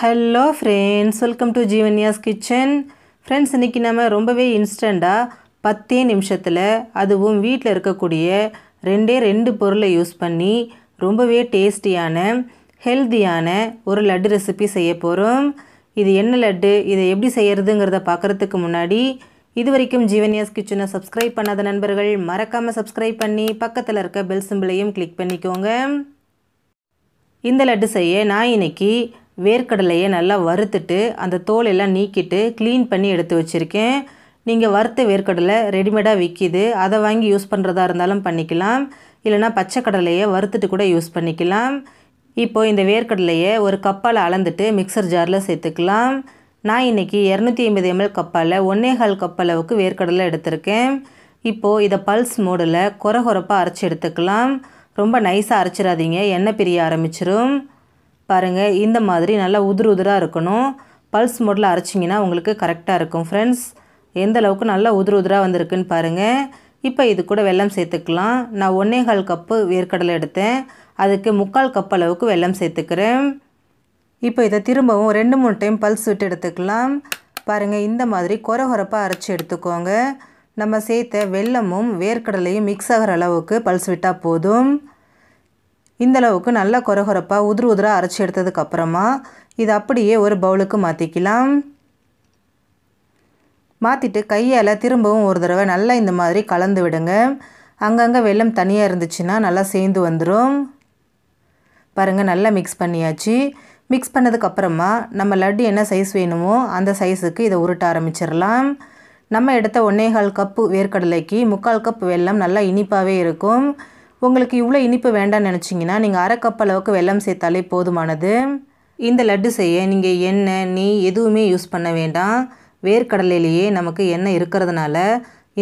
hello friends welcome to Jeevanya's kitchen friends இன்றைக்கி நம்ம ரொம்பவே இன்ஸ்டண்ட்டாக பத்தே நிமிஷத்தில் அதுவும் வீட்டில் இருக்கக்கூடிய ரெண்டே ரெண்டு பொருளை யூஸ் பண்ணி ரொம்பவே டேஸ்டியான ஹெல்த்தியான ஒரு லட்டு ரெசிபி செய்ய போகிறோம் இது என்ன லட்டு இதை எப்படி செய்கிறதுங்கிறத பார்க்குறதுக்கு முன்னாடி இது வரைக்கும் ஜீவன்யாஸ் கிச்சனை சப்ஸ்கிரைப் பண்ணாத நண்பர்கள் மறக்காமல் சப்ஸ்கிரைப் பண்ணி பக்கத்தில் இருக்க பெல் சிம்பிளையும் கிளிக் பண்ணிக்கோங்க இந்த லட்டு செய்ய நான் இன்றைக்கி வேர்க்கடலையை நல்லா வறுத்துட்டு அந்த தோல் எல்லாம் நீக்கிட்டு க்ளீன் பண்ணி எடுத்து வச்சுருக்கேன் நீங்கள் வறுத்த வேர்க்கடலை ரெடிமேடாக விற்கிது அதை வாங்கி யூஸ் பண்ணுறதா இருந்தாலும் பண்ணிக்கலாம் இல்லைனா பச்சை கடலையை வறுத்துட்டு கூட யூஸ் பண்ணிக்கலாம் இப்போது இந்த வேர்க்கடலையை ஒரு கப்பால் அளந்துட்டு மிக்சர் ஜாரில் சேர்த்துக்கலாம் நான் இன்றைக்கி இரநூத்தி ஐம்பது எம்எல் கப்பால் ஒன்றே கால் கப் அளவுக்கு வேர்க்கடலை எடுத்திருக்கேன் இப்போது இதை பல்ஸ் மோடில் குறை குறப்பாக அரைச்சி எடுத்துக்கலாம் ரொம்ப நைஸாக அரைச்சிடாதீங்க எண்ணெய் பிரிய ஆரம்பிச்சிரும் பாருங்கள் இந்த மாதிரி நல்லா உதிர் உதிராக இருக்கணும் பல்ஸ் மோடில் அரைச்சிங்கன்னா உங்களுக்கு கரெக்டாக இருக்கும் ஃப்ரெண்ட்ஸ் எந்த அளவுக்கு நல்லா உதிர் உதிராக வந்திருக்குன்னு பாருங்கள் இப்போ இது கூட வெள்ளம் சேர்த்துக்கலாம் நான் ஒன்றே கால் கப்பு வேர்க்கடலை எடுத்தேன் அதுக்கு முக்கால் கப் அளவுக்கு வெள்ளம் சேர்த்துக்கிறேன் இப்போ இதை திரும்பவும் ரெண்டு மூணு டைம் பல்ஸ் விட்டு எடுத்துக்கலாம் பாருங்கள் இந்த மாதிரி குறை குறப்பாக அரைச்சி எடுத்துக்கோங்க நம்ம சேர்த்த வெள்ளமும் வேர்க்கடலையும் மிக்ஸ் ஆகிற அளவுக்கு பல்ஸ் விட்டால் போதும் இந்தளவுக்கு நல்லா கொரகொரப்பாக உதிர் உதிராக அரைச்சி எடுத்ததுக்கப்புறமா இது அப்படியே ஒரு பவுலுக்கு மாற்றிக்கலாம் மாற்றிட்டு கையால் திரும்பவும் ஒரு தடவை நல்லா இந்த மாதிரி கலந்து விடுங்க அங்கங்கே வெள்ளம் தனியாக இருந்துச்சுன்னா நல்லா சேர்ந்து வந்துடும் பாருங்கள் நல்லா மிக்ஸ் பண்ணியாச்சு மிக்ஸ் பண்ணதுக்கப்புறமா நம்ம லட்டு என்ன சைஸ் வேணுமோ அந்த சைஸுக்கு இதை உருட்ட ஆரம்பிச்சிடலாம் நம்ம எடுத்த கால் கப்பு வேர்க்கடலைக்கு முக்கால் கப் வெல்லம் நல்லா இனிப்பாகவே இருக்கும் உங்களுக்கு இவ்வளோ இனிப்பு வேண்டாம் நினச்சிங்கன்னா நீங்கள் அரை கப் அளவுக்கு வெல்லம் சேர்த்தாலே போதுமானது இந்த லட்டு செய்ய நீங்கள் எண்ணெய் நீ எதுவுமே யூஸ் பண்ண வேண்டாம் வேர்க்கடலையிலேயே நமக்கு எண்ணெய் இருக்கிறதுனால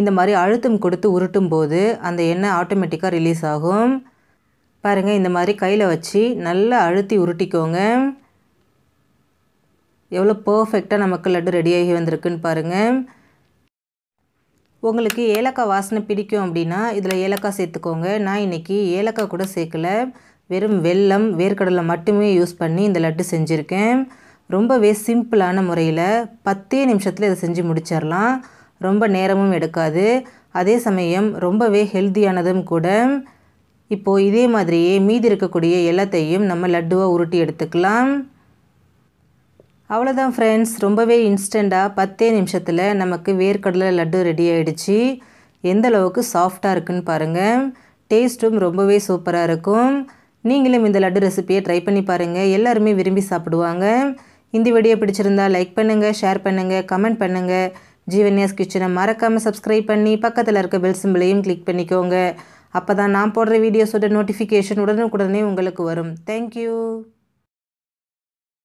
இந்த மாதிரி அழுத்தம் கொடுத்து உருட்டும் போது அந்த எண்ணெய் ஆட்டோமேட்டிக்காக ரிலீஸ் ஆகும் பாருங்கள் இந்த மாதிரி கையில் வச்சு நல்லா அழுத்தி உருட்டிக்கோங்க எவ்வளோ பர்ஃபெக்டாக நமக்கு லட்டு ரெடியாகி வந்திருக்குன்னு பாருங்கள் உங்களுக்கு ஏலக்காய் வாசனை பிடிக்கும் அப்படின்னா இதில் ஏலக்காய் சேர்த்துக்கோங்க நான் இன்றைக்கி ஏலக்காய் கூட சேர்க்கல வெறும் வெல்லம் வேர்க்கடலை மட்டுமே யூஸ் பண்ணி இந்த லட்டு செஞ்சுருக்கேன் ரொம்பவே சிம்பிளான முறையில் பத்தே நிமிஷத்தில் இதை செஞ்சு முடிச்சிடலாம் ரொம்ப நேரமும் எடுக்காது அதே சமயம் ரொம்பவே ஹெல்த்தியானதும் கூட இப்போது இதே மாதிரியே மீதி இருக்கக்கூடிய எல்லாத்தையும் நம்ம லட்டுவாக உருட்டி எடுத்துக்கலாம் அவ்வளோதான் ஃப்ரெண்ட்ஸ் ரொம்பவே இன்ஸ்டண்ட்டாக பத்தே நிமிஷத்தில் நமக்கு வேர்க்கடலை லட்டு ரெடி ஆகிடுச்சு எந்த அளவுக்கு சாஃப்டாக இருக்குன்னு பாருங்கள் டேஸ்ட்டும் ரொம்பவே சூப்பராக இருக்கும் நீங்களும் இந்த லட்டு ரெசிப்பியை ட்ரை பண்ணி பாருங்கள் எல்லாருமே விரும்பி சாப்பிடுவாங்க இந்த வீடியோ பிடிச்சிருந்தா லைக் பண்ணுங்கள் ஷேர் பண்ணுங்கள் கமெண்ட் பண்ணுங்கள் ஜீவன்யாஸ் கிச்சனை மறக்காமல் சப்ஸ்கிரைப் பண்ணி பக்கத்தில் இருக்க பெல் சிம்பிளையும் கிளிக் பண்ணிக்கோங்க அப்போ தான் நான் போடுற வீடியோஸோட நோட்டிஃபிகேஷன் உடனுக்குடனே உங்களுக்கு வரும் தேங்க்யூ